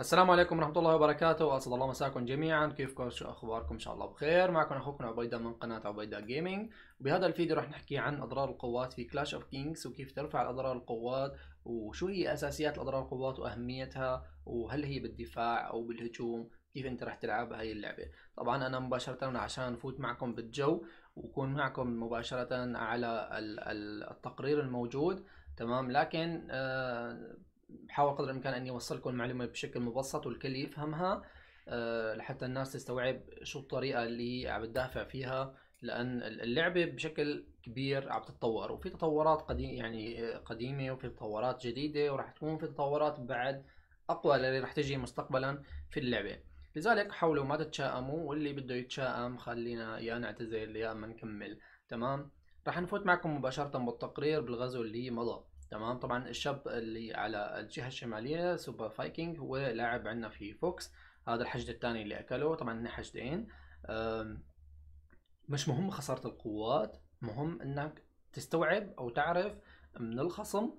السلام عليكم ورحمة الله وبركاته أسعد الله مساكم جميعا كيفكم شو أخباركم إن شاء الله بخير معكم أخوكم عبيدة من قناة عبيدة جيمنج وبهذا الفيديو رح نحكي عن أضرار القوات في كلاش أوف كينجز وكيف ترفع أضرار القوات وشو هي أساسيات أضرار القوات وأهميتها وهل هي بالدفاع أو بالهجوم كيف أنت رح تلعب هاي اللعبة طبعا أنا مباشرة عشان أفوت معكم بالجو وكون معكم مباشرة على التقرير الموجود تمام لكن آه، بحاول قدر الامكان اني اوصلكم المعلومه بشكل مبسط والكل يفهمها آه، لحتى الناس تستوعب شو الطريقه اللي عم تدافع فيها لان اللعبه بشكل كبير عم تتطور وفي تطورات قديم يعني آه، قديمه وفي تطورات جديده وراح تكون في تطورات بعد اقوى اللي راح تجي مستقبلا في اللعبه لذلك حاولوا ما تتشائموا واللي بده يتشائم خلينا يا نعتزل يا ما نكمل تمام راح نفوت معكم مباشره بالتقرير بالغزو اللي مضى تمام طبعا الشاب اللي على الجهه الشماليه سوبر فايكنج هو لاعب عندنا في فوكس هذا الحشد الثاني اللي اكله طبعا هن حشدين مش مهم خساره القوات مهم انك تستوعب او تعرف من الخصم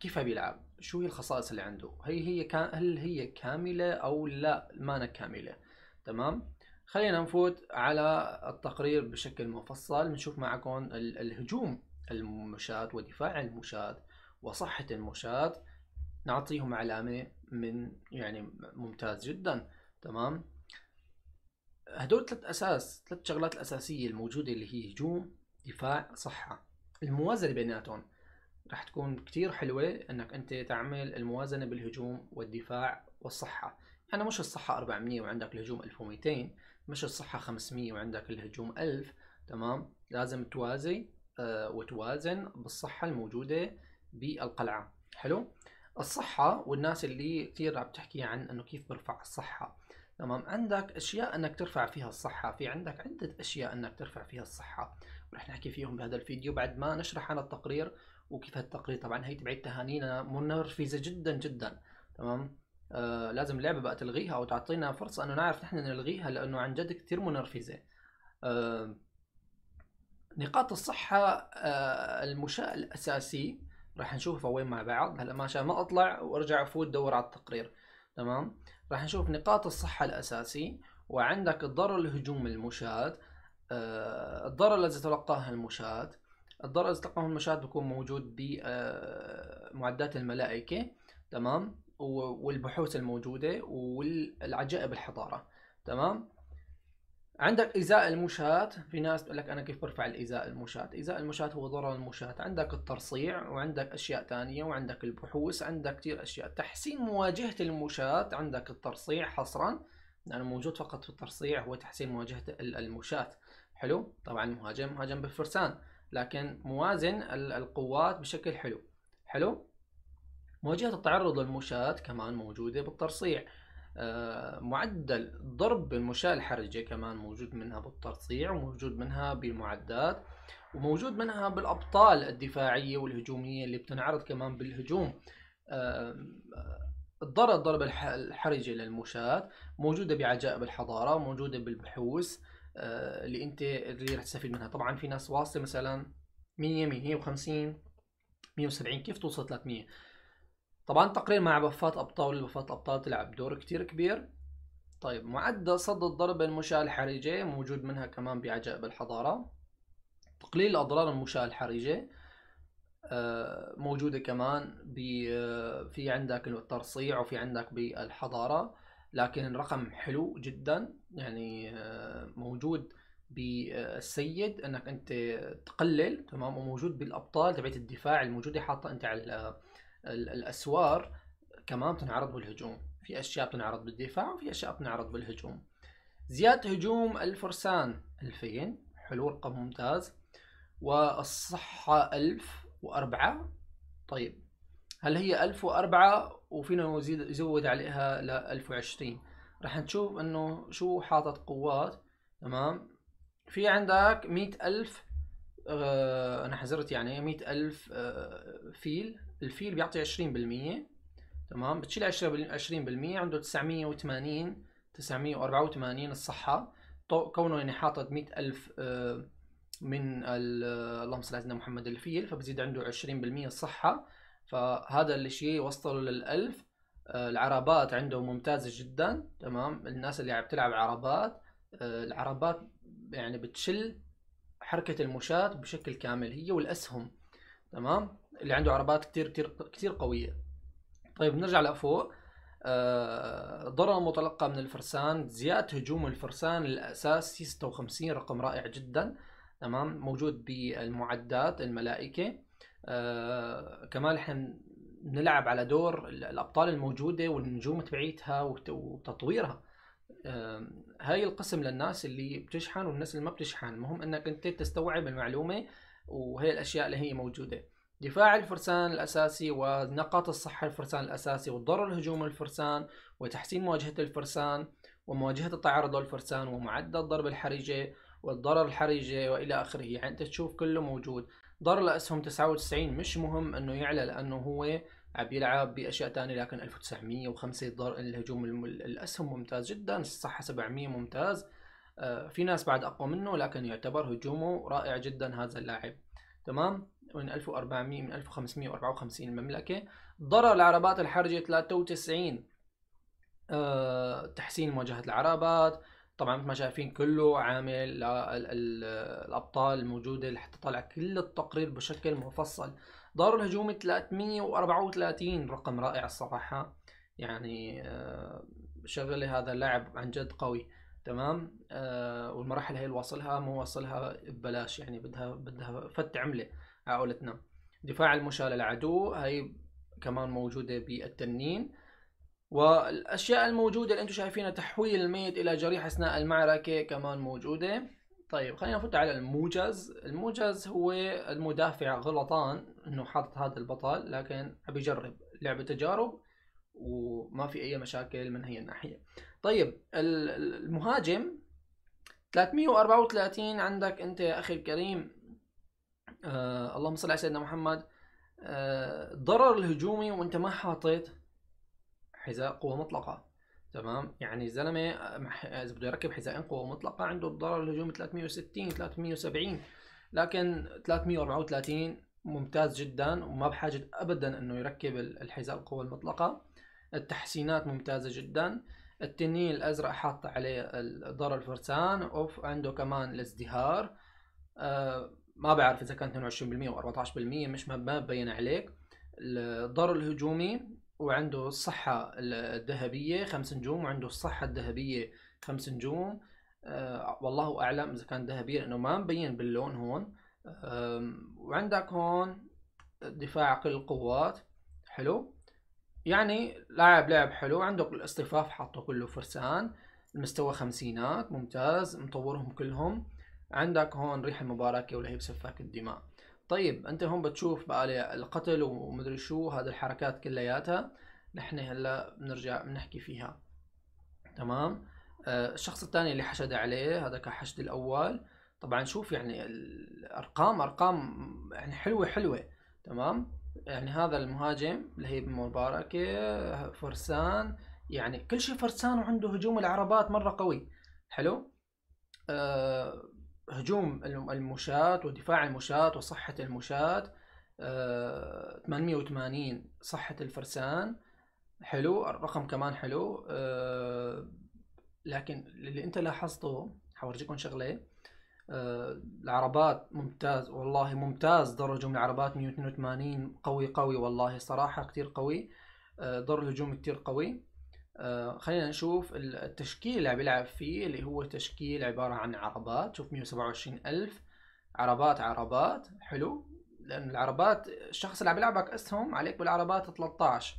كيف بيلعب شو هي الخصائص اللي عنده هي هي كان هل هي كامله او لا مانا كامله تمام خلينا نفوت على التقرير بشكل مفصل نشوف معكم الهجوم المشاة ودفاع المشاة وصحة المشاة نعطيهم علامة من يعني ممتاز جدا تمام هدول ثلاث أساس ثلاث شغلات الأساسية الموجودة اللي هي هجوم دفاع صحة الموازنة بيناتهم رح تكون كتير حلوة انك انت تعمل الموازنة بالهجوم والدفاع والصحة يعني مش الصحة 400 وعندك الهجوم 1200 مش الصحة 500 وعندك الهجوم 1000 تمام لازم توازي آه، وتوازن بالصحة الموجودة بالقلعه حلو الصحه والناس اللي كثير عم تحكي عن انه كيف برفع الصحه تمام عندك اشياء انك ترفع فيها الصحه في عندك عده اشياء انك ترفع فيها الصحه ورح نحكي فيهم بهذا الفيديو بعد ما نشرح عن التقرير وكيف هالتقرير طبعا هي تبعي تهانينا منرفزه جدا جدا تمام آه لازم اللعبه بقى تلغيها او تعطينا فرصه انه نعرف نحن نلغيها لانه عن جد كثير منرفزه آه نقاط الصحه آه المشاء الاساسي راح نشوفها وين مع بعض هلا ما عشان ما اطلع وارجع افوت دور على التقرير تمام راح نشوف نقاط الصحه الاساسي وعندك الضرر الهجوم المشاة آه، الضرر الذي تلقاه المشاة الضرر الذي تلقاه المشاة بيكون موجود بمعدات آه، الملائكة تمام والبحوث الموجودة والعجائب الحضارة تمام عندك إزاء المشاة في ناس تقول لك أنا كيف برفع الإزاء المشاة إزاء المشاة هو ضرر المشاة عندك الترصيع وعندك أشياء ثانيه وعندك البحوث عندك كثير أشياء تحسين مواجهة المشاة عندك الترصيع حصرا لأنه موجود فقط في الترصيع هو تحسين مواجهة المشاة حلو طبعا مهاجم مهاجم بالفرسان لكن موازن القوات بشكل حلو حلو مواجهة التعرض للمشاة كمان موجودة بالترصيع آه، معدل ضرب المشاة الحرجة كمان موجود منها بالترصيع وموجود منها بالمعدات وموجود منها بالأبطال الدفاعية والهجومية اللي بتنعرض كمان بالهجوم الضرب آه، آه، الضربة الحرجة للمشاة موجودة بعجائب الحضارة موجودة بالبحوث اللي انت اللي رح تستفيد منها طبعا في ناس واصلة مثلا 100 150 170 كيف توصل 300 طبعا تقرير مع بفات ابطال بفات ابطال تلعب دور كتير كبير طيب معدل صد الضربة المشاة الحرجة موجود منها كمان بعجائب الحضارة تقليل الاضرار المشاة الحرجة آه، موجودة كمان آه، في عندك الترصيع وفي عندك بالحضارة لكن رقم حلو جدا يعني آه، موجود بالسيد انك انت تقلل تمام وموجود بالابطال تبعت الدفاع الموجوده حاطه انت على الاسوار كمان بتنعرض بالهجوم في اشياء بتنعرض بالدفاع وفي اشياء بتنعرض بالهجوم زيادة هجوم الفرسان 2000 حلو رقم ممتاز والصحة 1004 طيب هل هي 1004 وفينا نزيد نزود عليها ل 1020 راح نشوف انه شو حاطط قوات تمام في عندك 100000 آه انا حزرت يعني 100000 آه فيل الفيل بيعطي 20% تمام بتشيل عشرين 20% عنده 980 984 الصحة كونه يعني حاطط 100000 آه، من آه، اللهم صل على محمد الفيل فبزيد عنده 20% الصحة فهذا الشيء وصله للألف آه، العربات عنده ممتازة جدا تمام الناس اللي عم بتلعب عربات العربات يعني بتشل حركة المشاة بشكل كامل هي والأسهم تمام اللي عنده عربات كثير كثير كثير قويه طيب بنرجع لفوق آه، ضرر متلقى من الفرسان زيادة هجوم الفرسان الأساسي 56 رقم رائع جدا تمام موجود بالمعدات الملائكة آه، كمان احنا بنلعب على دور الأبطال الموجودة والنجوم تبعيتها وتطويرها آه، هاي القسم للناس اللي بتشحن والناس اللي ما بتشحن المهم انك انت تستوعب المعلومة وهي الاشياء اللي هي موجوده دفاع الفرسان الاساسي ونقاط الصحه الفرسان الاساسي وضرر هجوم الفرسان وتحسين مواجهه الفرسان ومواجهه التعرض للفرسان ومعدل الضرب الحرجه والضرر الحرجه والى اخره يعني انت تشوف كله موجود ضرر الاسهم 99 مش مهم انه يعلى لانه هو عم يلعب باشياء ثانيه لكن 1905 ضرر الهجوم الاسهم ممتاز جدا الصحه 700 ممتاز آه، في ناس بعد اقوى منه لكن يعتبر هجومه رائع جدا هذا اللاعب تمام من 1400 من 1554 مملكه ضرر العربات الحرجه 93 آه، تحسين مواجهه العربات طبعا مثل ما شايفين كله عامل الابطال الموجوده لحتى طلع كل التقرير بشكل مفصل ضرر الهجومي 334 رقم رائع الصراحه يعني آه، شغله هذا اللاعب عن جد قوي تمام آه والمراحل هي اللي واصلها مو واصلها ببلاش يعني بدها بدها فت عمله على قولتنا دفاع المشاة للعدو هي كمان موجودة بالتنين والأشياء الموجودة اللي أنتم شايفينها تحويل الميت إلى جريح أثناء المعركة كمان موجودة طيب خلينا نفوت على الموجز الموجز هو المدافع غلطان انه حاطط هذا البطل لكن عم يجرب لعبة تجارب وما في اي مشاكل من هي الناحية طيب المهاجم 334 عندك انت يا اخي الكريم آه اللهم صل على سيدنا محمد آه ضرر الهجومي وانت ما حاطط حذاء قوه مطلقه تمام يعني الزلمه آه، اذا بده يركب حذائين قوه مطلقه عنده الضرر الهجومي 360 370 لكن 334 ممتاز جدا وما بحاجه ابدا انه يركب الحذاء القوه المطلقه التحسينات ممتازه جدا آه التنين الازرق حاطه عليه ضر الفرسان اوف عنده كمان الازدهار آه، ما بعرف اذا كان 22% و14% مش ما مبين عليك الضر الهجومي وعنده الصحة الذهبية خمس نجوم وعنده الصحة الذهبية خمس نجوم آه والله أعلم إذا كان ذهبية لأنه ما مبين باللون هون آه وعندك هون دفاع كل القوات حلو يعني لاعب لعب حلو عنده الاصطفاف حاطه كله فرسان المستوى خمسينات ممتاز مطورهم كلهم عندك هون ريح المباركة ولا هي بسفاك الدماء طيب انت هون بتشوف بقى القتل ومدري شو هذه الحركات كلياتها نحن هلا بنرجع بنحكي فيها تمام آه الشخص الثاني اللي حشد عليه هذا كحشد الاول طبعا شوف يعني الارقام ارقام يعني حلوه حلوه تمام يعني هذا المهاجم لهيب مباركة فرسان يعني كل شيء فرسان وعنده هجوم العربات مرة قوي حلو أه هجوم المشاة ودفاع المشاة وصحة المشاة أه 880 صحة الفرسان حلو الرقم كمان حلو أه لكن اللي انت لاحظته حورجيكم شغله آه، العربات ممتاز والله ممتاز درجوا من العربات 182 قوي قوي والله صراحة كتير قوي آه، دور الهجوم كتير قوي آه، خلينا نشوف التشكيل اللي عم بيلعب فيه اللي هو تشكيل عبارة عن عربات شوف 127 ألف عربات عربات حلو لأن العربات الشخص اللي عم بيلعبك أسهم عليك بالعربات 13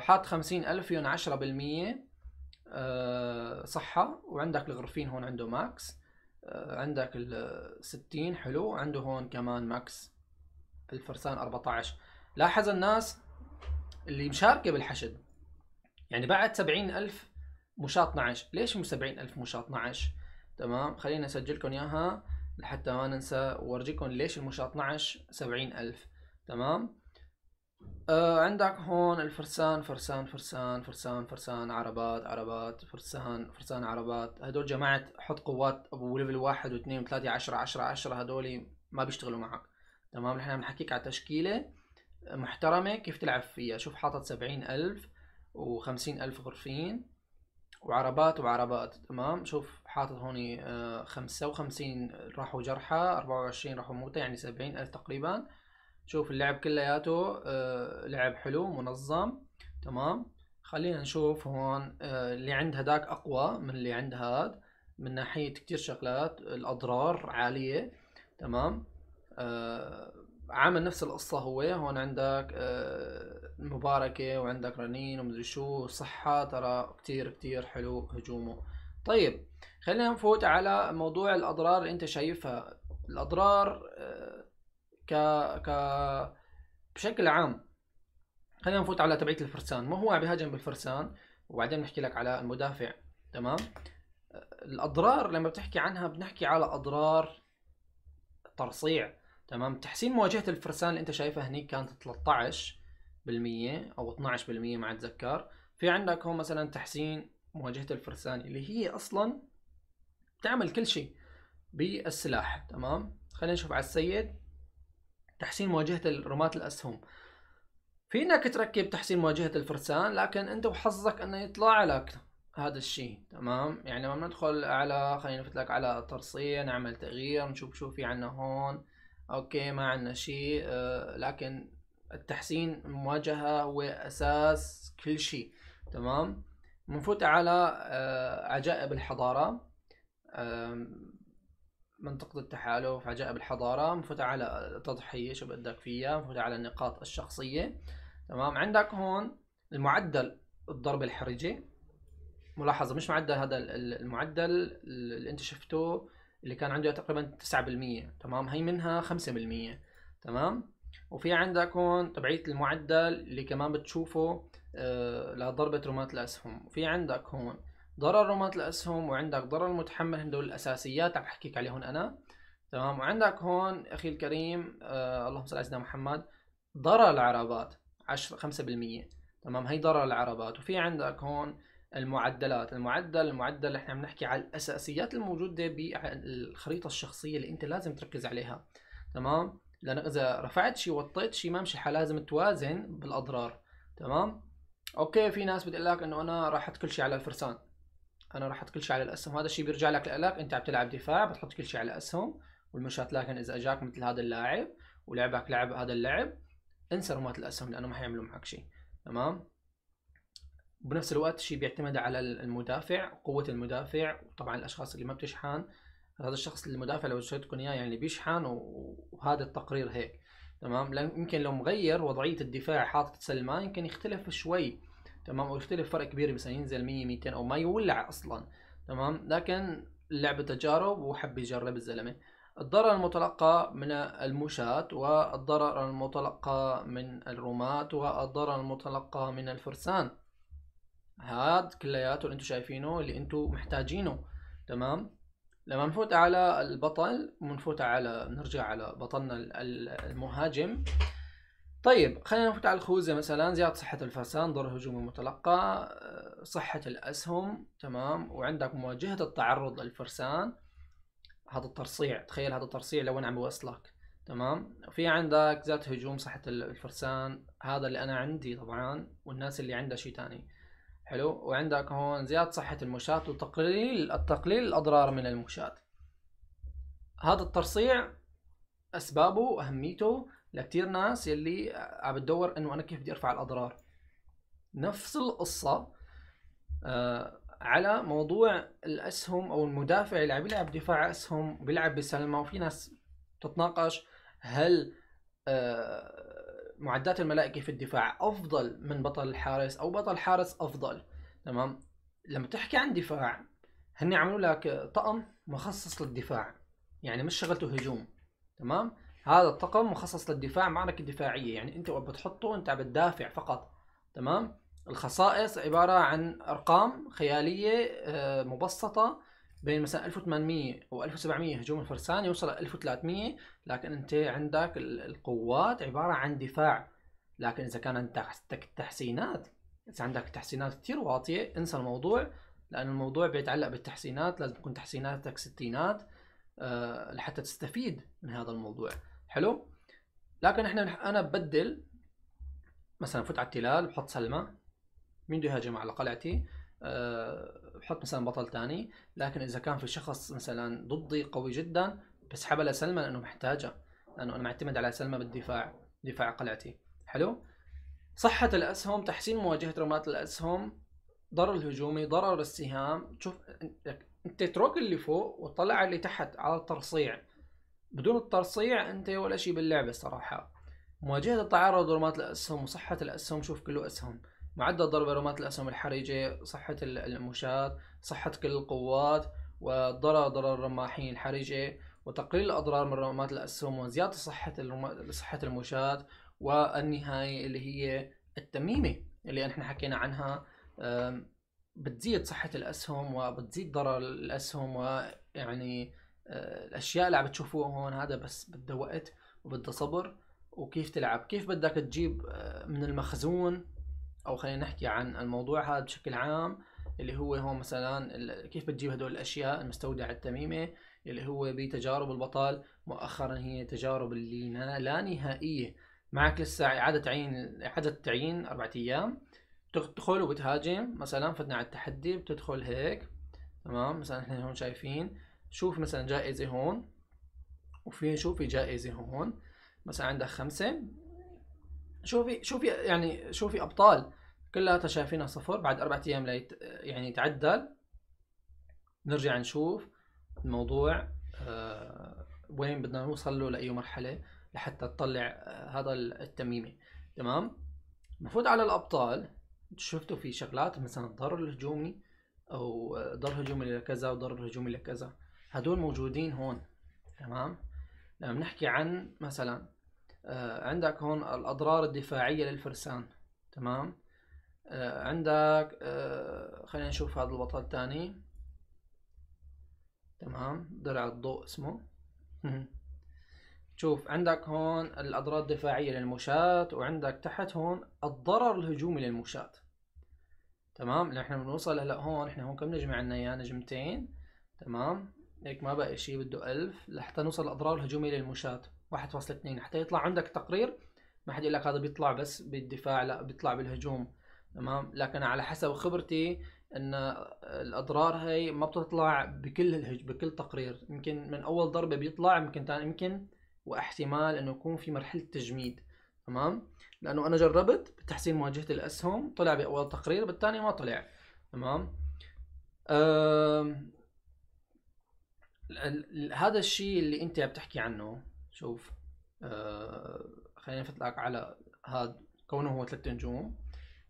حاط 50 ألف فيهم 10% صحة وعندك الغرفين هون عنده ماكس آه، عندك ال 60 حلو عنده هون كمان ماكس الفرسان 14 لاحظ الناس اللي مشاركه بالحشد يعني بعد 70000 مشاة 12 ليش مو 70000 مشاة 12 تمام خلينا اسجلكم اياها لحتى ما ننسى وارجيكم ليش المشاة 12 70000 تمام آه عندك هون الفرسان فرسان فرسان فرسان فرسان عربات عربات فرسان فرسان عربات هدول جماعة حط قوات ابو ليفل واحد واثنين وثلاثة عشرة عشرة عشرة هدول ما بيشتغلوا معك تمام نحن عم نحكيك على تشكيلة محترمة كيف تلعب فيها شوف حاطط سبعين ألف وخمسين ألف غرفين وعربات وعربات تمام شوف حاطط هون آه، خمسة وخمسين راحوا جرحى أربعة وعشرين راحوا موتى يعني سبعين ألف تقريبا شوف اللعب كلياته آه، لعب حلو منظم تمام خلينا نشوف هون آه، اللي عند هداك اقوى من اللي عند هاد من ناحية كتير شغلات الاضرار عالية تمام آه، عامل نفس القصة هو هون عندك مباركة وعندك رنين ومدري شو صحة ترى كتير كتير حلو هجومه طيب خلينا نفوت على موضوع الأضرار اللي أنت شايفها الأضرار ك ك بشكل عام خلينا نفوت على تبعيه الفرسان ما هو عم بيهاجم بالفرسان وبعدين نحكي لك على المدافع تمام الاضرار لما بتحكي عنها بنحكي على اضرار ترصيع تمام تحسين مواجهه الفرسان اللي انت شايفها هنيك كانت 13% او 12% ما اتذكر في عندك هون مثلا تحسين مواجهه الفرسان اللي هي اصلا بتعمل كل شيء بالسلاح تمام خلينا نشوف على السيد تحسين مواجهه رماة الاسهم في انك تركب تحسين مواجهه الفرسان لكن انت وحظك انه يطلع لك هذا الشيء تمام يعني لما ندخل على خلينا نفوت لك على ترصية نعمل تغيير نشوف شو في عنا هون اوكي ما عنا شيء أه لكن التحسين مواجهة هو اساس كل شيء تمام بنفوت على أه عجائب الحضارة أه منطقة التحالف عجائب الحضارة مفوت على التضحية شو بدك فيها مفوت على النقاط الشخصية تمام عندك هون المعدل الضربة الحرجة ملاحظة مش معدل هذا المعدل اللي انت شفته اللي كان عنده تقريبا 9% تمام هي منها 5% تمام وفي عندك هون تبعية المعدل اللي كمان بتشوفه آه، لضربة رماة الأسهم وفي عندك هون ضرر رمات الاسهم وعندك ضرر المتحمل هدول الاساسيات عم بحكيك عليهم انا تمام وعندك هون اخي الكريم آه اللهم صل على سيدنا محمد ضرر العربات 10 5% تمام هي ضرر العربات وفي عندك هون المعدلات المعدل المعدل اللي احنا عم نحكي على الاساسيات الموجوده بالخريطه الشخصيه اللي انت لازم تركز عليها تمام لانه اذا رفعت شيء وطيت شيء ما مشي لازم توازن بالاضرار تمام اوكي في ناس بتقول لك انه انا راحت كل شيء على الفرسان انا راح احط كل شيء على الاسهم هذا الشيء بيرجع لك لك انت عم تلعب دفاع بتحط كل شيء على الاسهم والمشات لكن اذا اجاك مثل هذا اللاعب ولعبك لعب هذا اللعب انسى رمات الاسهم لانه ما حيعملوا معك شيء تمام بنفس الوقت الشيء بيعتمد على المدافع قوة المدافع وطبعا الأشخاص اللي ما بتشحن هذا الشخص المدافع لو شفتكم إياه يعني بيشحن وهذا التقرير هيك تمام يمكن لو مغير وضعية الدفاع حاطط سلمان يمكن يختلف شوي تمام ويختلف فرق كبير مثلا ينزل 100 200 او ما يولع اصلا تمام لكن اللعبة تجارب وحب يجرب الزلمة الضرر المتلقى من المشاة والضرر المتلقى من الرماة والضرر المتلقى من الفرسان هاد كلياته اللي انتم شايفينه اللي انتم محتاجينه تمام لما نفوت على البطل بنفوت على نرجع على بطلنا المهاجم طيب خلينا نفوت على الخوذه مثلا زياده صحه الفرسان ضر هجوم المتلقى آه، صحه الاسهم تمام وعندك مواجهه التعرض للفرسان هذا الترصيع تخيل هذا الترصيع لوين عم يوصلك تمام في عندك زياده هجوم صحه الفرسان هذا اللي انا عندي طبعا والناس اللي عندها شيء ثاني حلو وعندك هون زياده صحه المشاة وتقليل التقليل الاضرار من المشاة هذا الترصيع اسبابه واهميته لكثير ناس يلي عم بتدور انه انا كيف بدي ارفع الاضرار نفس القصه آه على موضوع الاسهم او المدافع اللي عم بيلعب دفاع اسهم بيلعب بسلمه وفي ناس تتناقش هل آه معدات الملائكه في الدفاع افضل من بطل الحارس او بطل حارس افضل تمام لما تحكي عن دفاع هن عملوا لك طقم مخصص للدفاع يعني مش شغلته هجوم تمام هذا الطقم مخصص للدفاع معركة دفاعية يعني انت وقت بتحطه انت بتدافع فقط تمام الخصائص عبارة عن ارقام خيالية آه، مبسطة بين مثلا 1800 و 1700 هجوم الفرسان يوصل ل 1300 لكن انت عندك القوات عبارة عن دفاع لكن اذا كان عندك تحسينات اذا عندك تحسينات كثير واطية انسى الموضوع لان الموضوع بيتعلق بالتحسينات لازم تكون تحسيناتك ستينات أه لحتى تستفيد من هذا الموضوع حلو لكن احنا انا ببدل مثلا فوت على التلال بحط سلمى مين بده يهاجم على قلعتي أه، بحط مثلا بطل ثاني لكن اذا كان في شخص مثلا ضدي قوي جدا بسحبها لسلمى لانه محتاجها لانه انا معتمد على سلمى بالدفاع دفاع قلعتي حلو صحة الأسهم تحسين مواجهة رمات الأسهم ضرر الهجومي ضرر السهام شوف انت اترك اللي فوق وطلع اللي تحت على الترصيع بدون الترصيع انت ولا شيء باللعبه صراحه مواجهه التعرض ورمات الاسهم وصحه الاسهم شوف كله اسهم معدل ضرب رمات الاسهم الحرجه صحه المشاة صحه كل القوات وضرر ضرر الرماحين الحرجه وتقليل الاضرار من رمات الاسهم وزياده صحه صحه المشاة والنهايه اللي هي التميمه اللي احنا حكينا عنها بتزيد صحه الاسهم وبتزيد ضرر الاسهم ويعني آه، الاشياء اللي عم تشوفوها هون هذا بس بده وقت وبده صبر وكيف تلعب كيف بدك تجيب آه، من المخزون او خلينا نحكي عن الموضوع هذا بشكل عام اللي هو هون مثلا كيف بتجيب هدول الاشياء المستودع التميمه اللي هو بتجارب البطال مؤخرا هي تجارب اللي لا نهائيه معك لسه اعاده تعيين اعاده تعيين اربعة ايام بتدخل وبتهاجم مثلا فتنا على التحدي بتدخل هيك تمام مثلا احنا هون شايفين شوف مثلا جائزة هون وفي شوفي جائزة هون مثلا عندك خمسة شوفي شوفي يعني شوفي أبطال كلها شايفينها صفر بعد أربعة أيام ليت يعني تعدل نرجع نشوف الموضوع آه وين بدنا نوصل له لأي مرحلة لحتى تطلع آه، هذا التميمة تمام نفوت على الأبطال شفتوا في شغلات مثلا الضرر الهجومي أو ضرر آه، هجومي لكذا وضرر هجومي لكذا هدول موجودين هون تمام لما بنحكي عن مثلا آه، عندك هون الاضرار الدفاعيه للفرسان تمام آه، عندك آه، خلينا نشوف هذا البطل الثاني تمام درع الضوء اسمه شوف عندك هون الاضرار الدفاعيه للمشاة وعندك تحت هون الضرر الهجومي للمشاة تمام نحن بنوصل هلا هون احنا هون كم نجمه عندنا يا نجمتين تمام هيك ما بقى شيء بده 1000 لحتى نوصل الأضرار الهجومية للمشاة 1.2 حتى يطلع عندك تقرير ما حد يقول لك هذا بيطلع بس بالدفاع لا بيطلع بالهجوم تمام لكن على حسب خبرتي ان الاضرار هي ما بتطلع بكل الهج بكل تقرير يمكن من اول ضربه بيطلع يمكن ثاني يمكن واحتمال انه يكون في مرحله تجميد تمام لانه انا جربت بتحسين مواجهه الاسهم طلع باول تقرير بالثاني ما طلع تمام أه هذا الشيء اللي انت عم تحكي عنه شوف آه خلينا نفتلك على هذا كونه هو ثلاث نجوم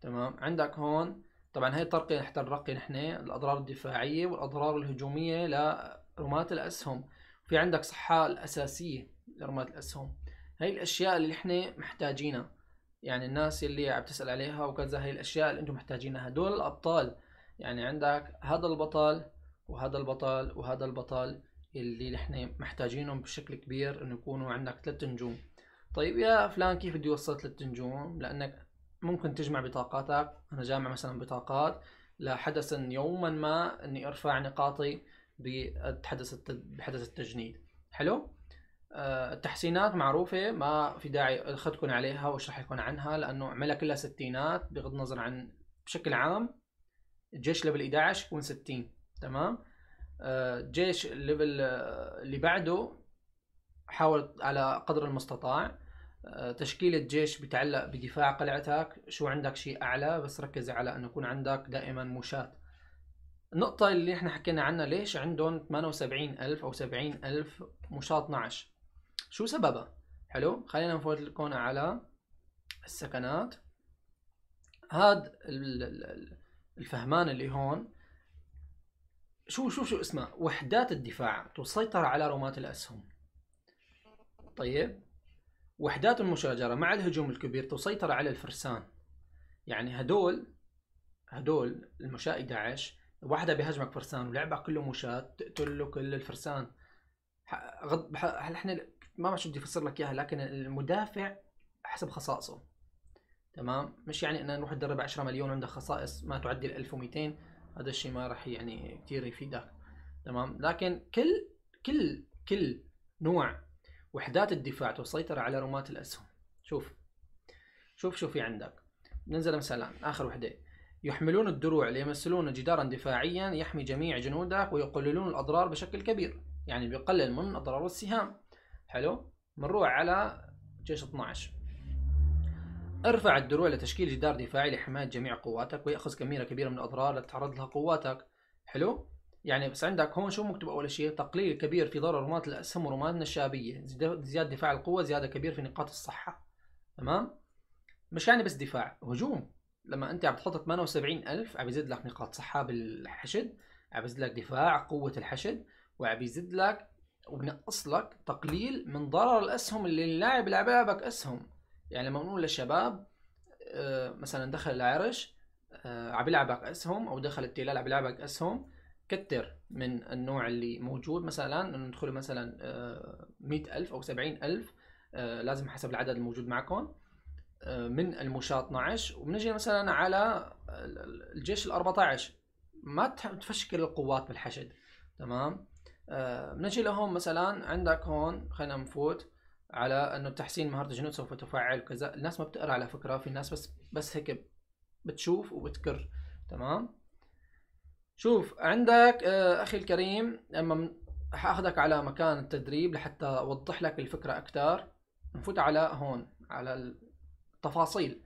تمام عندك هون طبعا هي الترقية رح ترقي نحن الأضرار الدفاعية والأضرار الهجومية لرمات الأسهم في عندك صحة الأساسية لرمات الأسهم هاي الأشياء اللي نحن محتاجينها يعني الناس اللي عم تسأل عليها وكذا هاي الأشياء اللي أنتم محتاجينها هدول الأبطال يعني عندك هذا البطل وهذا البطل وهذا البطل اللي نحن محتاجينهم بشكل كبير انه يكونوا عندك ثلاث نجوم طيب يا فلان كيف بدي اوصل ثلاث نجوم لانك ممكن تجمع بطاقاتك انا جامع مثلا بطاقات لحدث يوما ما اني ارفع نقاطي بحدث بحدث التجنيد حلو آه، التحسينات معروفة ما في داعي اخذكم عليها واشرح لكم عنها لانه عملها كلها ستينات بغض النظر عن بشكل عام الجيش ليفل 11 يكون 60 تمام آه، جيش الليفل آه، اللي بعده حاول على قدر المستطاع آه، تشكيلة جيش بتعلق بدفاع قلعتك شو عندك شيء أعلى بس ركز على أنه يكون عندك دائما مشاة النقطة اللي احنا حكينا عنها ليش عندهم 78 ألف أو 70 ألف مشاة 12 شو سببها؟ حلو خلينا نفوت لكم على السكنات هاد الفهمان اللي هون شو شو شو اسمها وحدات الدفاع تسيطر على رماة الأسهم طيب وحدات المشاجرة مع الهجوم الكبير تسيطر على الفرسان يعني هدول هدول المشاة 11 واحدة بهجمك فرسان ولعبة كله مشاة تقتل له كل الفرسان غض هل احنا ما بعرف شو بدي افسر لك اياها لكن المدافع حسب خصائصه تمام مش يعني انا نروح ندرب 10 مليون عنده خصائص ما تعدي ال 1200 هذا الشيء ما راح يعني كثير يفيدك تمام لكن كل كل كل نوع وحدات الدفاع تسيطر على رماة الاسهم شوف شوف شو في عندك ننزل مثلا اخر وحده يحملون الدروع ليمثلون جدارا دفاعيا يحمي جميع جنودك ويقللون الاضرار بشكل كبير يعني بيقلل من اضرار السهام حلو بنروح على جيش 12 ارفع الدروع لتشكيل جدار دفاعي لحماية جميع قواتك ويأخذ كمية كبيرة من الأضرار التي تعرض لها قواتك حلو؟ يعني بس عندك هون شو مكتوب أول شيء تقليل كبير في ضرر رمات الأسهم ورماتنا الشعبية زيادة دفاع القوة زيادة كبير في نقاط الصحة تمام؟ مش يعني بس دفاع هجوم لما أنت عم تحط 78000 عم يزيد لك نقاط صحة بالحشد عم يزيد لك دفاع قوة الحشد وعم يزيد لك وبنقص لك تقليل من ضرر الأسهم اللي اللاعب لعبك أسهم يعني ممنوع للشباب آه، مثلا دخل العرش آه، عم يلعب اسهم او دخل التلال عم يلعب اسهم كتر من النوع اللي موجود مثلا انه مثلا آه، مئة ألف أو سبعين ألف لازم حسب العدد الموجود معكم من المشاة 12 وبنجي مثلا على الجيش ال 14 ما تفشكل القوات بالحشد تمام بنجي لهم مثلا عندك هون خلينا نفوت على انه تحسين مهاره الجنود سوف تفعل وكذا الناس ما بتقرا على فكره في ناس بس بس هيك بتشوف وبتكر تمام شوف عندك آه، اخي الكريم لما حاخذك على مكان التدريب لحتى اوضح لك الفكره اكثر نفوت على هون على التفاصيل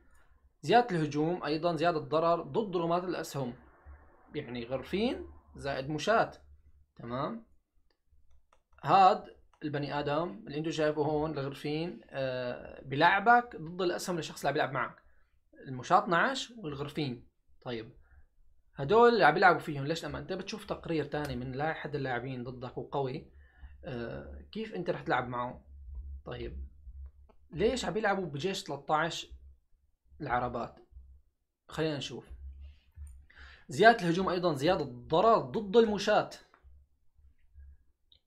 زياده الهجوم ايضا زياده الضرر ضد رماة الاسهم يعني غرفين زائد مشاة تمام هاد البني ادم اللي انتم شايفه هون الغرفين آه بلعبك ضد الاسهم للشخص اللي عم يلعب معك المشاط 12 والغرفين طيب هدول اللي عم يلعبوا فيهم ليش لما انت بتشوف تقرير تاني من احد اللاعبين ضدك وقوي آه كيف انت رح تلعب معه طيب ليش عم يلعبوا بجيش 13 العربات خلينا نشوف زيادة الهجوم أيضا زيادة الضرر ضد المشاة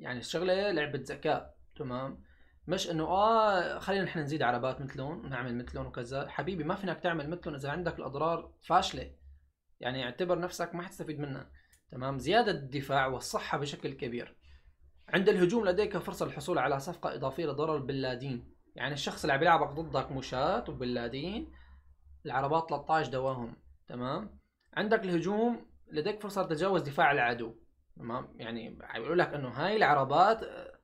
يعني الشغله لعبه ذكاء تمام مش انه اه خلينا نحن نزيد عربات مثلهم ونعمل مثلهم وكذا حبيبي ما فينك تعمل مثلهم اذا عندك الاضرار فاشله يعني اعتبر نفسك ما حتستفيد منها تمام زياده الدفاع والصحه بشكل كبير عند الهجوم لديك فرصه للحصول على صفقه اضافيه لضرر البلادين يعني الشخص اللي عم يلعبك ضدك مشاة وبلادين العربات 13 دواهم تمام عندك الهجوم لديك فرصه لتجاوز دفاع العدو تمام يعني بيقول لك انه هاي العربات آه،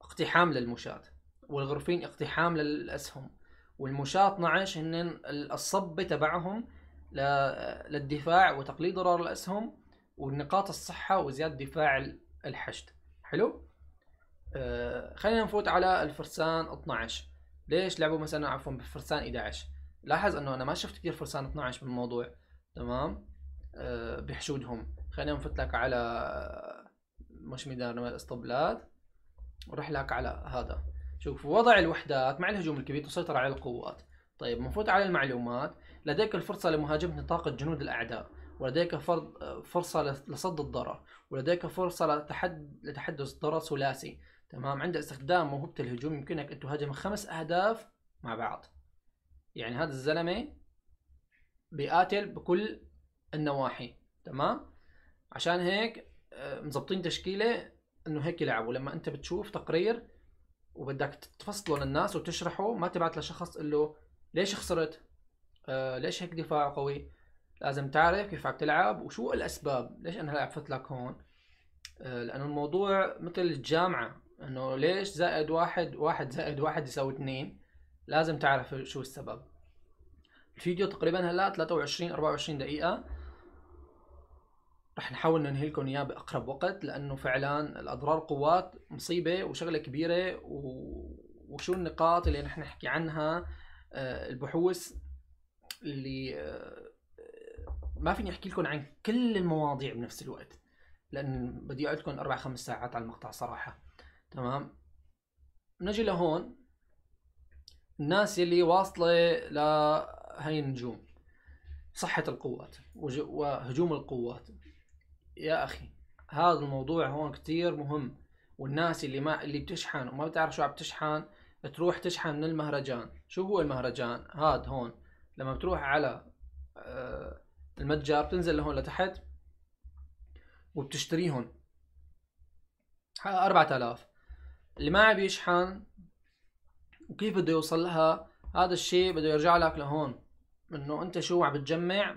اقتحام للمشاة والغرفين اقتحام للاسهم والمشاة 12 هن الصبة تبعهم آه، للدفاع وتقليل ضرر الاسهم والنقاط الصحة وزيادة دفاع الحشد حلو آه خلينا نفوت على الفرسان 12 ليش لعبوا مثلا عفوا بفرسان 11 لاحظ انه انا ما شفت كثير فرسان 12 بالموضوع تمام آه بحشودهم خلينا نفوت لك على مش ميدان اسطبلات ونروح لك على هذا شوف وضع الوحدات مع الهجوم الكبير تسيطر على القوات طيب نفوت على المعلومات لديك الفرصة لمهاجمة نطاق جنود الأعداء ولديك فرصة لصد الضرر ولديك فرصة لتحد... لتحدث ضرر ثلاثي تمام عند استخدام موهبة الهجوم يمكنك أن تهاجم خمس أهداف مع بعض يعني هذا الزلمة بيقاتل بكل النواحي تمام عشان هيك آه، مزبطين تشكيله انه هيك يلعبوا لما انت بتشوف تقرير وبدك تفصله للناس وتشرحه ما تبعت لشخص تقول له ليش خسرت؟ آه ليش هيك دفاع قوي؟ لازم تعرف كيف عم تلعب وشو الاسباب؟ ليش انا هلا فت لك هون؟ آه لانه الموضوع مثل الجامعه انه ليش زائد واحد واحد زائد واحد يساوي اثنين؟ لازم تعرف شو السبب. الفيديو تقريبا هلا 23 24 دقيقة رح نحاول ننهي لكم اياه باقرب وقت لانه فعلا الاضرار قوات مصيبه وشغله كبيره و... وشو النقاط اللي رح نحكي عنها آه، البحوث اللي آه، ما فيني احكي لكم عن كل المواضيع بنفس الوقت لان بدي اقعد لكم اربع خمس ساعات على المقطع صراحه تمام نجي لهون الناس اللي واصله لهي النجوم صحة القوات وهجوم القوات يا اخي هذا الموضوع هون كثير مهم والناس اللي ما اللي بتشحن وما بتعرف شو عم تشحن تروح تشحن من المهرجان شو هو المهرجان هاد هون لما بتروح على آه، المتجر بتنزل لهون لتحت وبتشتريهم 4000 اللي ما عم يشحن وكيف بده يوصل لها هذا الشيء بده يرجع لك لهون انه انت شو عم بتجمع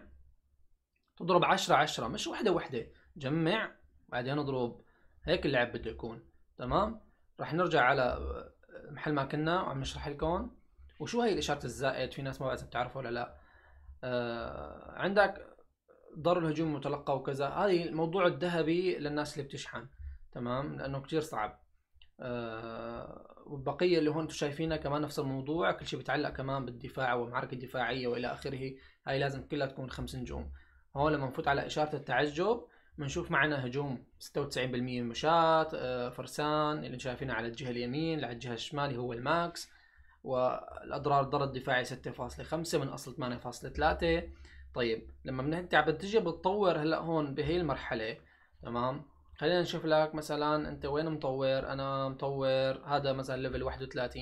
تضرب 10 10 مش وحده وحده جمع بعدين اضرب هيك اللعب بده يكون تمام رح نرجع على آه، محل ما كنا وعم نشرح لكم وشو هي الاشاره الزائد في ناس ما بعرف بتعرفها ولا لا آه عندك ضرب الهجوم المتلقى وكذا هذه الموضوع الذهبي للناس اللي بتشحن تمام لانه كثير صعب آه والبقيه اللي هون انتم شايفينها كمان نفس الموضوع كل شيء بيتعلق كمان بالدفاع والمعركة الدفاعية والى اخره هاي لازم كلها تكون خمس نجوم هون لما نفوت على اشاره التعجب بنشوف معنا هجوم 96% من مشات آه، فرسان اللي شايفينه على الجهه اليمين على الجهه الشمال هو الماكس والاضرار الضرر الدفاعي 6.5 من اصل 8.3 طيب لما عم بتجي بتطور هلا هون بهي المرحله تمام خلينا نشوف لك مثلا انت وين مطور انا مطور هذا مثلا ليفل 31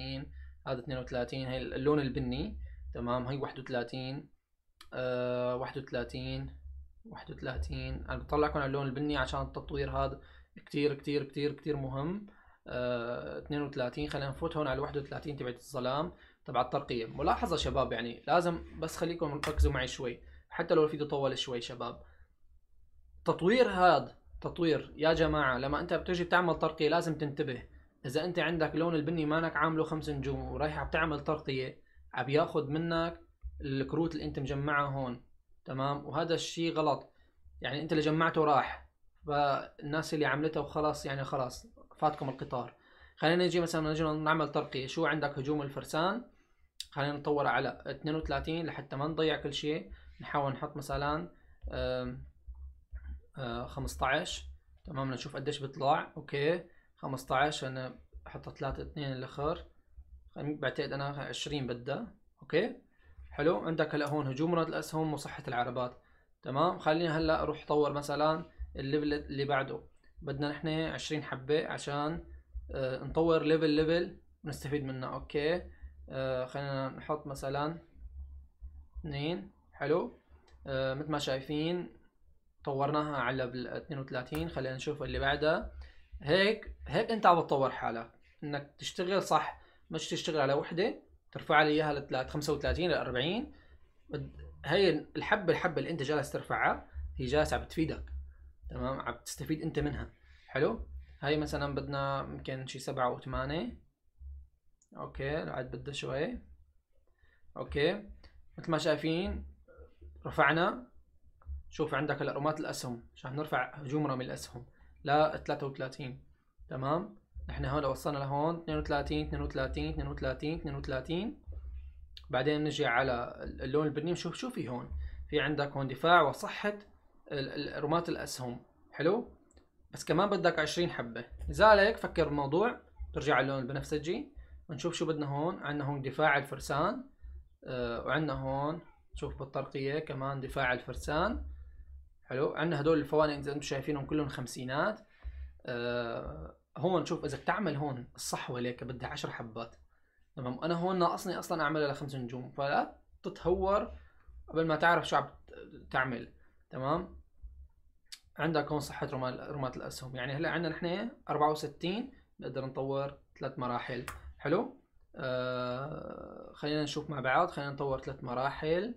هذا 32 هي اللون البني تمام هي 31 آه 31 31 انا بطلعكم على اللون البني عشان التطوير هذا كتير كتير كتير كتير مهم آه 32 خلينا نفوت هون على 31 تبعت الظلام تبع الترقية ملاحظة شباب يعني لازم بس خليكم ركزوا معي شوي حتى لو الفيديو طول شوي شباب تطوير هذا تطوير يا جماعة لما انت بتجي بتعمل ترقية لازم تنتبه اذا انت عندك لون البني مانك عامله خمس نجوم ورايح بتعمل ترقية عم ياخذ منك الكروت اللي انت مجمعها هون تمام وهذا الشيء غلط يعني انت اللي جمعته راح فالناس اللي عملته وخلاص يعني خلاص فاتكم القطار خلينا نجي مثلا نجي نعمل ترقية شو عندك هجوم الفرسان خلينا نطور على 32 لحتى ما نضيع كل شيء نحاول نحط مثلا 15 آه، تمام نشوف قديش بيطلع اوكي 15 انا حطت 3 2 الاخر بعتقد انا 20 بدها اوكي حلو عندك هلا هون هجوم رد الاسهم وصحه العربات تمام خليني هلا اروح اطور مثلا الليفل اللي بعده بدنا نحن 20 حبه عشان آه نطور ليفل ليفل ونستفيد منها اوكي آه خلينا نحط مثلا اثنين حلو آه مثل ما شايفين طورناها على 32 خلينا نشوف اللي بعدها هيك هيك انت عم بتطور حالك انك تشتغل صح مش تشتغل على وحده ترفع لي اياها ل 35 ل 40 هي الحبه الحبه اللي انت جالس ترفعها هي جالسه عم تفيدك تمام عم تستفيد انت منها حلو هاي مثلا بدنا يمكن شي سبعة او ثمانية اوكي بعد بدها شوي اوكي مثل ما شايفين رفعنا شوف عندك هلا رمات الاسهم عشان نرفع هجوم رمي الاسهم ل 33 تمام نحن هون وصلنا لهون 32 32 32 32 بعدين نجي على اللون البني شوف شو في هون في عندك هون دفاع وصحة رمات الأسهم حلو بس كمان بدك 20 حبة لذلك فكر بالموضوع ترجع اللون البنفسجي ونشوف شو بدنا هون عندنا هون دفاع الفرسان آه، وعندنا هون شوف بالطرقية كمان دفاع الفرسان حلو عندنا هدول الفواني اذا انتم شايفينهم كلهم خمسينات آه هون شوف اذا بتعمل هون الصحوه وليك بدها 10 حبات تمام انا هون ناقصني اصلا اعملها لخمس نجوم فلا تتهور قبل ما تعرف شو عم تعمل تمام عندك هون صحه رمات الاسهم يعني هلا عندنا نحن 64 نقدر نطور ثلاث مراحل حلو آه خلينا نشوف مع بعض خلينا نطور ثلاث مراحل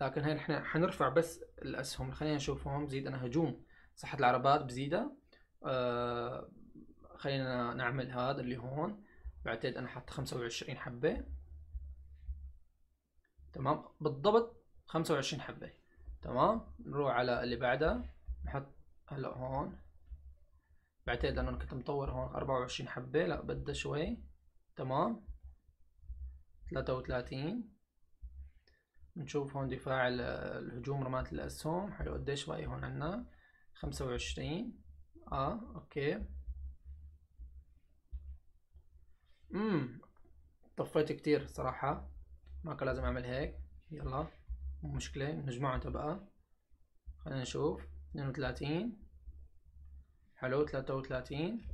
لكن هي نحن حنرفع بس الاسهم خلينا نشوفهم بزيد انا هجوم صحه العربات بزيدها آه خلينا نعمل هذا اللي هون بعتقد انا حط 25 حبة تمام بالضبط 25 حبة تمام نروح على اللي بعدها نحط هلا هون بعتقد انا كنت مطور هون 24 حبة لا بدها شوي تمام 33 بنشوف هون دفاع الهجوم رمات الاسهم حلو قديش باقي هون عنا 25 اه اوكي امم طفيت كتير صراحة ما كان لازم اعمل هيك يلا مو مشكلة نجمعهم بقى خلينا نشوف اثنين وثلاثين حلو ثلاثة وثلاثين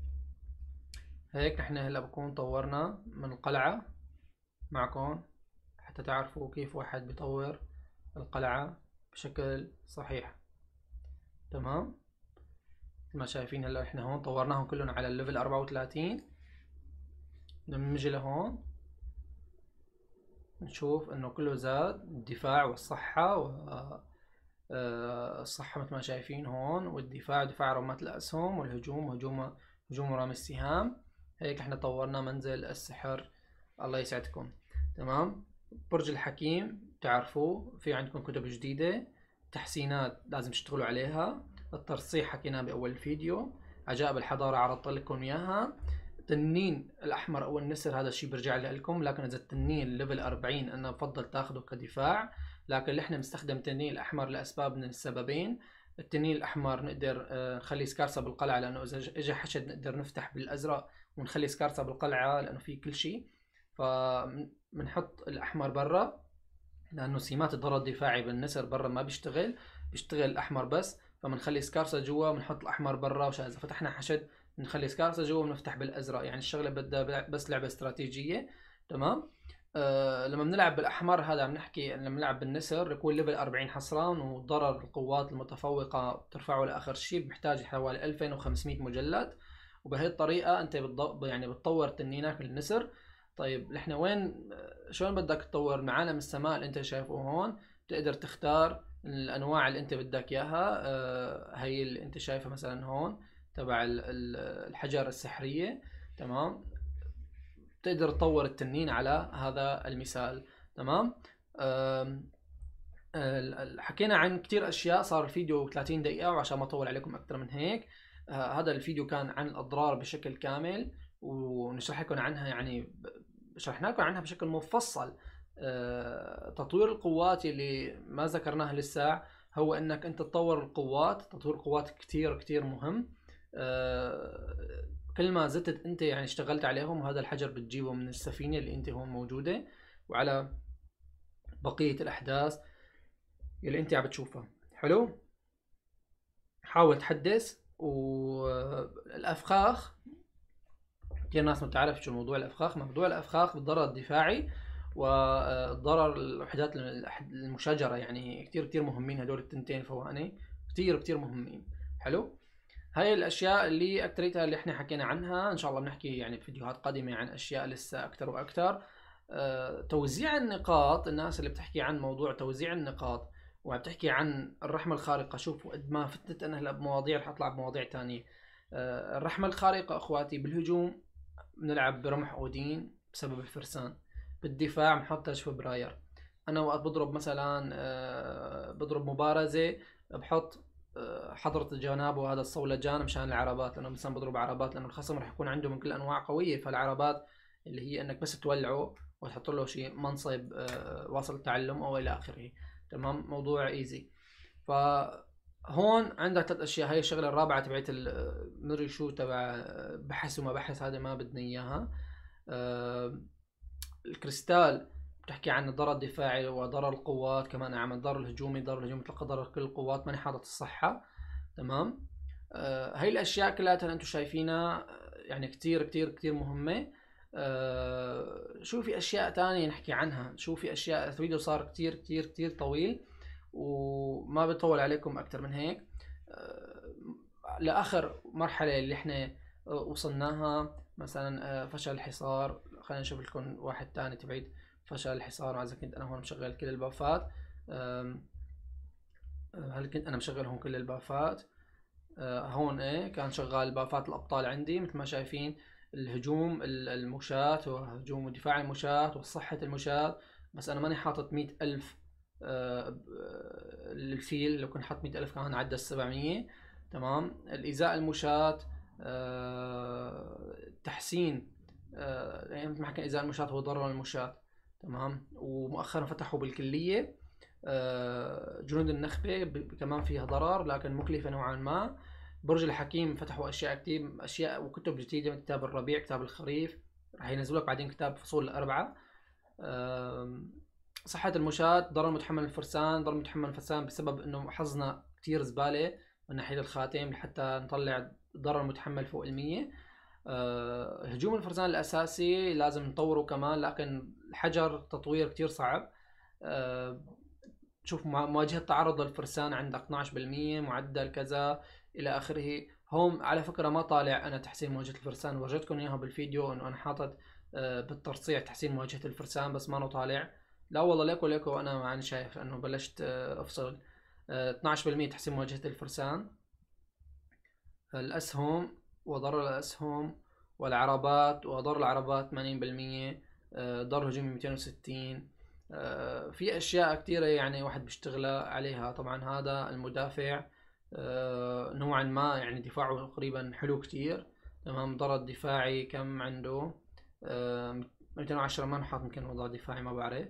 هيك نحن هلا بكون طورنا من القلعة معكم حتى تعرفوا كيف واحد بيطور القلعة بشكل صحيح تمام ما شايفين هلا احنا هون طورناهم كلهم على الليفل 34 لما نجي لهون نشوف انه كله زاد الدفاع والصحة و آه، الصحة مثل ما شايفين هون والدفاع دفاع رمات الأسهم والهجوم هجوم هجوم رمي السهام هيك احنا طورنا منزل السحر الله يسعدكم تمام برج الحكيم تعرفوه في عندكم كتب جديدة تحسينات لازم تشتغلوا عليها الترصيح حكيناه بأول فيديو عجائب الحضارة عرضت لكم إياها التنين الاحمر او النسر هذا الشيء برجع لكم لكن اذا التنين ليفل 40 انا بفضل تاخذه كدفاع لكن نحن بنستخدم التنين الاحمر لاسباب من السببين التنين الاحمر نقدر آه، نخلي سكارسا بالقلعه لانه اذا اجى حشد نقدر نفتح بالازرق ونخلي سكارسا بالقلعه لانه في كل شيء فبنحط الاحمر برا لانه سمات الضرر الدفاعي بالنسر برا ما بيشتغل بيشتغل الاحمر بس فبنخلي سكارسا جوا بنحط الاحمر برا وشان اذا فتحنا حشد نخلي سكارس جوا ونفتح بالازرق يعني الشغله بدها بس لعبه استراتيجيه تمام أه لما بنلعب بالاحمر هذا عم نحكي لما بنلعب بالنسر يكون ليفل 40 حصران وضرر القوات المتفوقه بترفعه لاخر شيء بيحتاج حوالي 2500 مجلد وبهي الطريقه انت بتض... يعني بتطور تنينك بالنسر طيب نحن وين آه، شلون بدك تطور من عالم السماء اللي انت شايفه هون بتقدر تختار الانواع اللي انت بدك اياها أه هي اللي انت شايفها مثلا هون تبع الحجر السحرية تمام تقدر تطور التنين على هذا المثال تمام حكينا عن كتير اشياء صار الفيديو 30 دقيقة وعشان ما اطول عليكم اكثر من هيك آه، هذا الفيديو كان عن الاضرار بشكل كامل ونشرح لكم عنها يعني شرحنا لكم عنها بشكل مفصل آه، تطوير القوات اللي ما ذكرناها للساعة هو انك انت تطور القوات تطوير القوات كثير كثير مهم آه، كل ما زدت انت يعني اشتغلت عليهم هذا الحجر بتجيبه من السفينه اللي انت هون موجوده وعلى بقيه الاحداث اللي انت عم تشوفها حلو حاول تحدث والافخاخ كثير ناس ما بتعرف شو موضوع الافخاخ موضوع الافخاخ بالضرر الدفاعي والضرر الوحدات المشجره يعني كثير كثير مهمين هدول التنتين فواني كثير كثير مهمين حلو هاي الاشياء اللي اكثريتها اللي احنا حكينا عنها ان شاء الله بنحكي يعني بفيديوهات قادمه عن اشياء لسه اكثر واكثر أه توزيع النقاط الناس اللي بتحكي عن موضوع توزيع النقاط وعم تحكي عن الرحمه الخارقه شوفوا قد ما فتت انا هلا بمواضيع رح اطلع بمواضيع تانية أه الرحمه الخارقه اخواتي بالهجوم بنلعب برمح اودين بسبب الفرسان بالدفاع بنحط تاج فبراير انا وقت بضرب مثلا أه بضرب مبارزه بحط آه، حضرة الجناب وهذا الصولجان مشان العربات لانه مثلا بضرب عربات لانه الخصم راح يكون عنده من كل انواع قويه فالعربات اللي هي انك بس تولعه وتحط له شيء منصب آه، واصل تعلم او الى اخره تمام موضوع ايزي فهون عندك ثلاث اشياء هي الشغله الرابعه تبعت آه، مدري شو تبع بحث وما بحث هذا ما بدنا اياها الكريستال بتحكي عن الضرر الدفاعي وضرر القوات كمان عم الضرر الهجومي ضرر الهجومي تلقى ضرر كل القوات من حاطط الصحة تمام آه هاي الأشياء كلها أنتم شايفينها آه، يعني كتير كتير كتير مهمة آه شو في أشياء تانية نحكي عنها شو في أشياء الفيديو صار كتير كتير كتير طويل وما بطول عليكم أكتر من هيك آه لآخر مرحلة اللي احنا آه، وصلناها مثلا آه، فشل الحصار خلينا نشوف لكم واحد تاني تبعيد فشل الحصار اذا كنت انا هون مشغل كل البافات آه، هل كنت انا مشغل هون كل البافات آه، هون ايه كان شغال بافات الابطال عندي مثل ما شايفين الهجوم المشاة وهجوم ودفاع المشاة وصحة المشاة بس انا ماني حاطط مئة الف آه، للفيل لو كنت حاط مئة الف كان عدى السبعمية تمام الايذاء المشاة تحسين يعني مثل ما حكينا ايذاء المشاة هو ضرر المشاة تمام ومؤخرا فتحوا بالكليه آه، جنود النخبه كمان فيها ضرر لكن مكلفه نوعا ما برج الحكيم فتحوا اشياء كتير اشياء وكتب جديده من كتاب الربيع كتاب الخريف راح ينزلوا لك بعدين كتاب فصول الاربعه صحة المشاة ضرر متحمل الفرسان ضرر متحمل الفرسان بسبب انه حظنا كتير زبالة من ناحية الخاتم لحتى نطلع ضرر متحمل فوق المية آه، هجوم الفرزان الاساسي لازم نطوره كمان لكن الحجر تطوير كتير صعب آه، شوف مواجهه تعرض للفرسان عند 12% معدل كذا الى اخره هم على فكره ما طالع انا تحسين مواجهه الفرسان ورجيتكم اياها بالفيديو انه انا حاطط آه، بالترصيع تحسين مواجهه الفرسان بس ما انا طالع لا والله ليكو ليكو انا ما يعني انا شايف انه بلشت افصل 12% تحسين مواجهه الفرسان الاسهم وضرر الأسهم والعربات وضرر العربات 80% ضرر هجومي 260 في أشياء كثيرة يعني واحد بيشتغل عليها طبعا هذا المدافع آه، نوعا ما يعني دفاعه تقريبا حلو كتير تمام ضرر دفاعي كم عنده 210 آه، ما نحط يمكن وضع دفاعي ما بعرف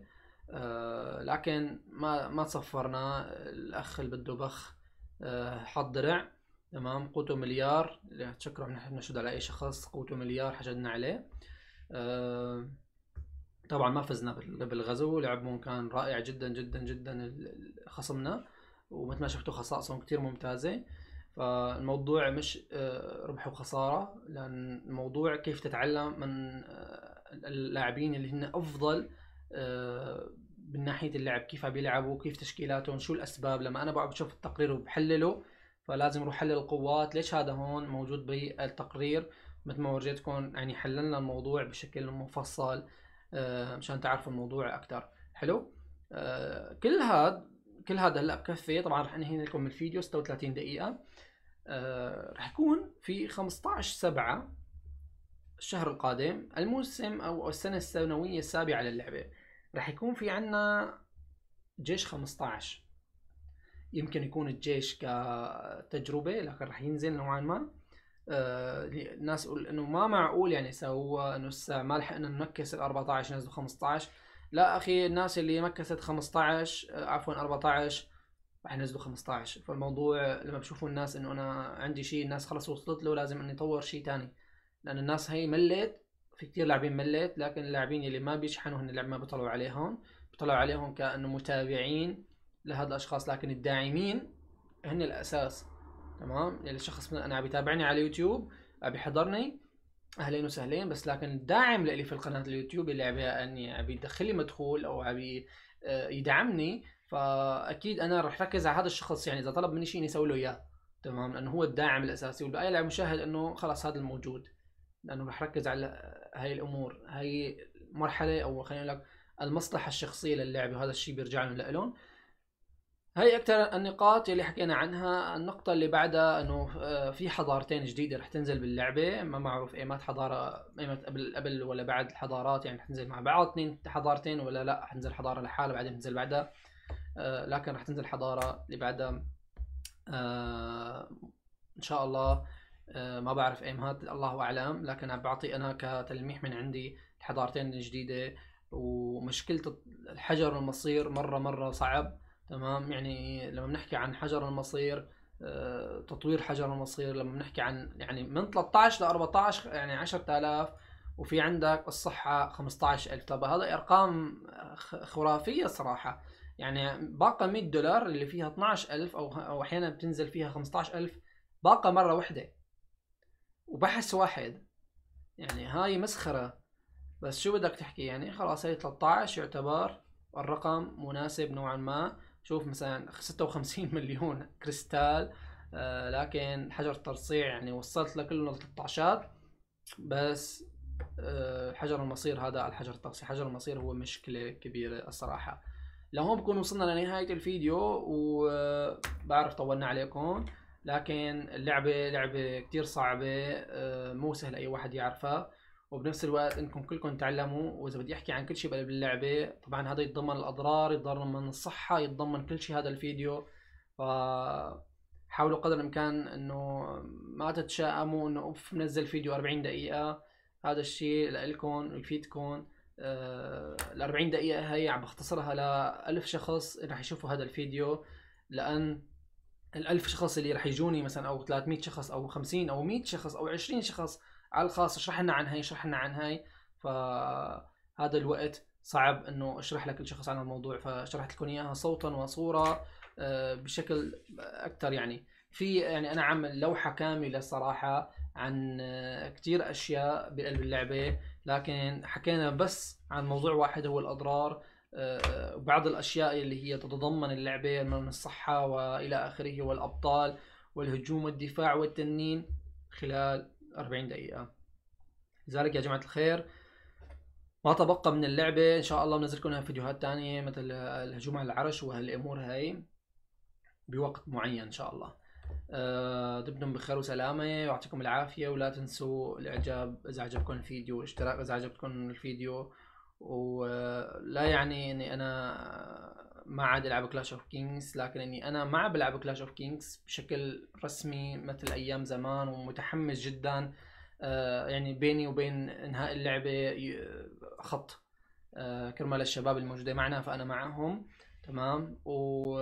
آه، لكن ما ما تصفرنا الاخ اللي بده بخ حط درع تمام قوته مليار تشكروا نحن نشهد على اي شخص قوته مليار حشدنا عليه آه، طبعا ما فزنا بالغزو لعبهم كان رائع جدا جدا جدا خصمنا ومثل ما شفتوا خصائصهم كتير ممتازة فالموضوع مش آه، ربح وخسارة لأن الموضوع كيف تتعلم من آه، اللاعبين اللي هن أفضل من ناحية اللعب كيف بيلعبوا كيف تشكيلاتهم شو الأسباب لما أنا بقعد بشوف التقرير وبحلله فلازم نروح حلل القوات ليش هذا هون موجود بالتقرير مثل ما ورجيتكم يعني حللنا الموضوع بشكل مفصل آه، مشان تعرفوا الموضوع اكثر حلو آه، كل هذا كل هذا هلا بكفي طبعا رح انهي لكم الفيديو 36 دقيقه آه، رح يكون في 15 7 الشهر القادم الموسم او السنه السنويه السابعه للعبه رح يكون في عنا جيش 15 يمكن يكون الجيش كتجربه لكن راح ينزل نوعا ما آه، الناس يقول انه ما معقول يعني سووا انه الساعه ما لحقنا نمكس ال 14 نزلوا 15 لا اخي الناس اللي مكست 15 آه، عفوا 14 رح ينزلوا 15 فالموضوع لما بشوفوا الناس انه انا عندي شيء الناس خلص وصلت له لازم اني اطور شيء ثاني لان الناس هي ملت في كثير لاعبين ملت لكن اللاعبين اللي ما بيشحنوا هن اللعبه ما بيطلعوا عليهم بيطلعوا عليهم كانه متابعين لهذا الاشخاص لكن الداعمين هن الاساس تمام يعني الشخص انا عم يتابعني على يوتيوب عم يحضرني اهلين وسهلين بس لكن الداعم لي في القناه اليوتيوب اللي عم اني عم يدخل لي مدخول او عم آه، يدعمني فاكيد انا رح ركز على هذا الشخص يعني اذا طلب مني شيء اسوي له اياه تمام لانه هو الداعم الاساسي والباقي اللي عم يشاهد انه خلاص هذا الموجود لانه رح ركز على هاي الامور هاي مرحله او خلينا نقول لك المصلحه الشخصيه للعبه وهذا الشيء بيرجع لهم لهم هي اكثر النقاط اللي حكينا عنها النقطة اللي بعدها انه آه، في حضارتين جديدة رح تنزل باللعبة ما معروف ايمت حضارة ايمت قبل قبل ولا بعد الحضارات يعني رح تنزل مع بعض اثنين حضارتين ولا لا رح تنزل حضارة لحالها بعدين تنزل بعدها آه، لكن رح تنزل حضارة اللي بعدها آه، ان شاء الله ما بعرف ايمت الله اعلم لكن عم بعطي انا كتلميح من عندي الحضارتين الجديدة ومشكلة الحجر والمصير مرة مرة صعب تمام يعني لما بنحكي عن حجر المصير آه، تطوير حجر المصير لما بنحكي عن يعني من 13 ل 14 يعني 10000 وفي عندك الصحة 15000 طب هذا أرقام خرافية صراحة يعني باقة 100 دولار اللي فيها 12000 أو أو أحيانا بتنزل فيها 15000 باقة مرة واحدة وبحث واحد يعني هاي مسخرة بس شو بدك تحكي يعني خلاص هي 13 يعتبر الرقم مناسب نوعا ما شوف مثلا 56 مليون كريستال آه، لكن حجر ترصيع يعني وصلت لكل 13 بس آه، حجر المصير هذا الحجر الترصيع حجر المصير هو مشكلة كبيرة الصراحة لهون بكون وصلنا لنهاية الفيديو وبعرف آه، طولنا عليكم لكن اللعبة لعبة كتير صعبة مو سهل أي واحد يعرفها وبنفس الوقت انكم كلكم تعلموا واذا بدي احكي عن كل شيء بقلب اللعبه طبعا هذا يتضمن الاضرار يتضمن الصحه يتضمن كل شيء هذا الفيديو ف حاولوا قدر الامكان انه ما تتشائموا انه اوف منزل فيديو 40 دقيقه هذا الشيء لكم ويفيدكم آه، ال 40 دقيقه هي عم بختصرها ل 1000 شخص رح يشوفوا هذا الفيديو لان ال 1000 شخص اللي رح يجوني مثلا او 300 شخص او 50 او 100 شخص او 20 شخص على الخاص اشرح لنا عن هاي اشرح لنا عن هاي فهذا الوقت صعب انه اشرح لكل شخص عن الموضوع فشرحت لكم اياها صوتا وصوره آه، بشكل اكثر يعني في يعني انا عامل لوحه كامله صراحه عن آه، كثير اشياء بقلب اللعبه لكن حكينا بس عن موضوع واحد هو الاضرار آه، وبعض الاشياء اللي هي تتضمن اللعبه من الصحه والى اخره والابطال والهجوم والدفاع والتنين خلال 40 دقيقة لذلك يا جماعة الخير ما تبقى من اللعبة إن شاء الله بنزل لكم فيديوهات تانية مثل الهجوم على العرش وهالأمور هاي بوقت معين إن شاء الله أه دمتم بخير وسلامة ويعطيكم العافية ولا تنسوا الإعجاب إذا عجبكم الفيديو والاشتراك إذا عجبكم الفيديو ولا يعني إني أنا ما عاد العب كلاش اوف كينجز لكن اني انا ما عم بلعب كلاش اوف كينجز بشكل رسمي مثل ايام زمان ومتحمس جدا آه، يعني بيني وبين انهاء اللعبه خط آه، كرمال الشباب الموجوده معنا فانا معهم تمام و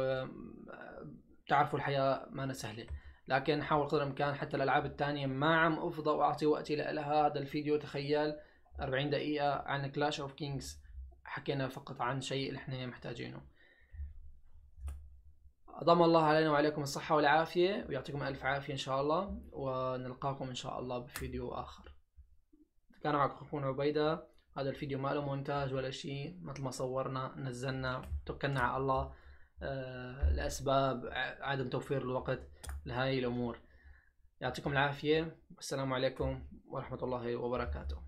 بتعرفوا آه، الحياه ما سهله لكن حاول قدر الامكان حتى الالعاب الثانيه ما عم افضى واعطي وقتي لها هذا الفيديو تخيل 40 دقيقه عن كلاش اوف كينجز حكينا فقط عن شيء اللي احنا محتاجينه أضم الله علينا وعليكم الصحة والعافية ويعطيكم ألف عافية إن شاء الله ونلقاكم إن شاء الله بفيديو آخر كان معكم أخونا عبيدة هذا الفيديو ما له مونتاج ولا شيء مثل ما صورنا نزلنا توكلنا على الله آه لأسباب عدم توفير الوقت لهذه الأمور يعطيكم العافية والسلام عليكم ورحمة الله وبركاته